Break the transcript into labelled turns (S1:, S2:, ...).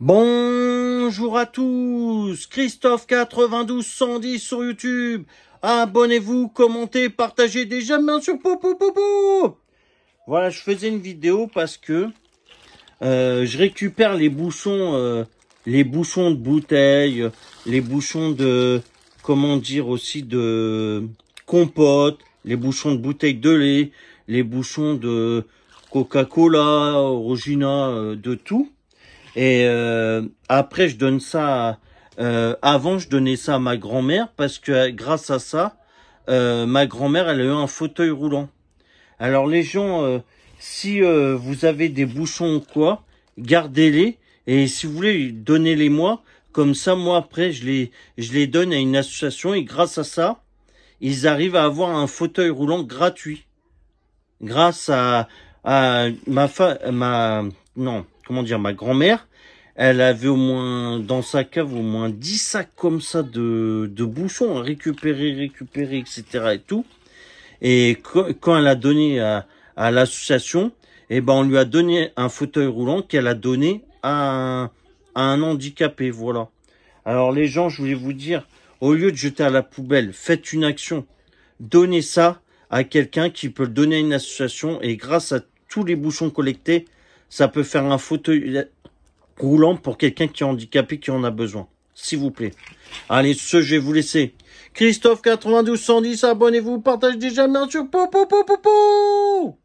S1: Bonjour à tous, Christophe 110 sur YouTube. Abonnez-vous, commentez, partagez déjà bien sûr. Pou Voilà, je faisais une vidéo parce que euh, je récupère les bouchons, euh, les bouchons de bouteilles, les bouchons de comment dire aussi de compote, les bouchons de bouteilles de lait, les bouchons de Coca-Cola, origina euh, de tout. Et euh, après, je donne ça. Euh, avant, je donnais ça à ma grand-mère parce que grâce à ça, euh, ma grand-mère, elle a eu un fauteuil roulant. Alors les gens, si vous avez des bouchons ou quoi, gardez-les et si vous voulez, donnez-les-moi. Comme ça, moi après, je les, je les donne à une association et grâce à ça, ils arrivent à avoir un fauteuil roulant gratuit. Grâce à, ma ma non comment dire, ma grand-mère, elle avait au moins dans sa cave au moins 10 sacs comme ça de, boussons, bouchons à récupérer, récupérer, etc. et tout. Et quand elle a donné à, l'association, eh ben on lui a donné un fauteuil roulant qu'elle a donné à, à un handicapé, voilà. Alors les gens, je voulais vous dire, au lieu de jeter à la poubelle, faites une action. Donnez ça à quelqu'un qui peut le donner à une association et grâce à tous les bouchons collectés, ça peut faire un fauteuil euh, roulant pour quelqu'un qui est handicapé, qui en a besoin. S'il vous plaît. Allez, ce, je vais vous laisser. Christophe 9210, abonnez-vous, partagez déjà, bien sûr. pou, pou, pou, pou pou!